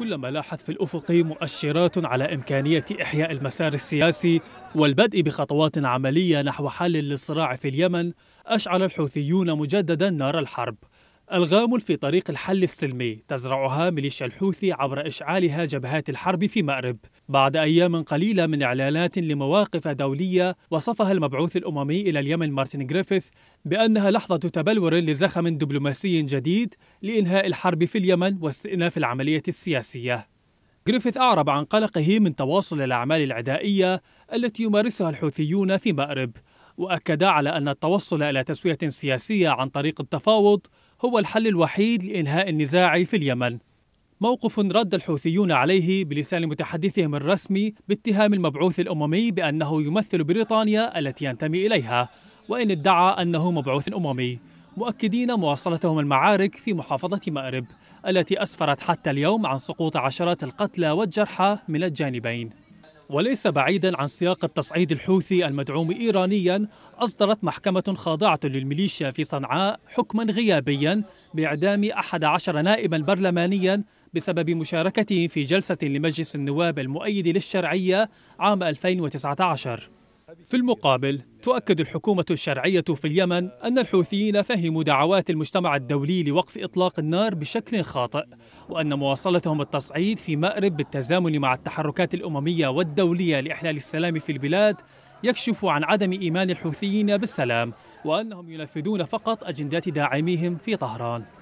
كلما لاحت في الأفق مؤشرات على إمكانية إحياء المسار السياسي والبدء بخطوات عملية نحو حل للصراع في اليمن أشعل الحوثيون مجددا نار الحرب الغام في طريق الحل السلمي تزرعها ميليشيا الحوثي عبر إشعالها جبهات الحرب في مأرب بعد أيام قليلة من إعلانات لمواقف دولية وصفها المبعوث الأممي إلى اليمن مارتن جريفيث بأنها لحظة تبلور لزخم دبلوماسي جديد لإنهاء الحرب في اليمن واستئناف العملية السياسية جريفيث أعرب عن قلقه من تواصل الأعمال العدائية التي يمارسها الحوثيون في مأرب وأكد على ان التوصل الى تسويه سياسيه عن طريق التفاوض هو الحل الوحيد لانهاء النزاع في اليمن موقف رد الحوثيون عليه بلسان متحدثهم الرسمي باتهام المبعوث الاممي بانه يمثل بريطانيا التي ينتمي اليها وان ادعى انه مبعوث اممي مؤكدين مواصلتهم المعارك في محافظه مأرب التي اسفرت حتى اليوم عن سقوط عشرات القتلى والجرحى من الجانبين وليس بعيدا عن سياق التصعيد الحوثي المدعوم ايرانيا اصدرت محكمه خاضعه للميليشيا في صنعاء حكما غيابيا باعدام احد عشر نائبا برلمانيا بسبب مشاركته في جلسه لمجلس النواب المؤيد للشرعيه عام 2019 في المقابل تؤكد الحكومة الشرعية في اليمن أن الحوثيين فهموا دعوات المجتمع الدولي لوقف إطلاق النار بشكل خاطئ وأن مواصلتهم التصعيد في مأرب بالتزامن مع التحركات الأممية والدولية لإحلال السلام في البلاد يكشف عن عدم إيمان الحوثيين بالسلام وأنهم ينفذون فقط أجندات داعميهم في طهران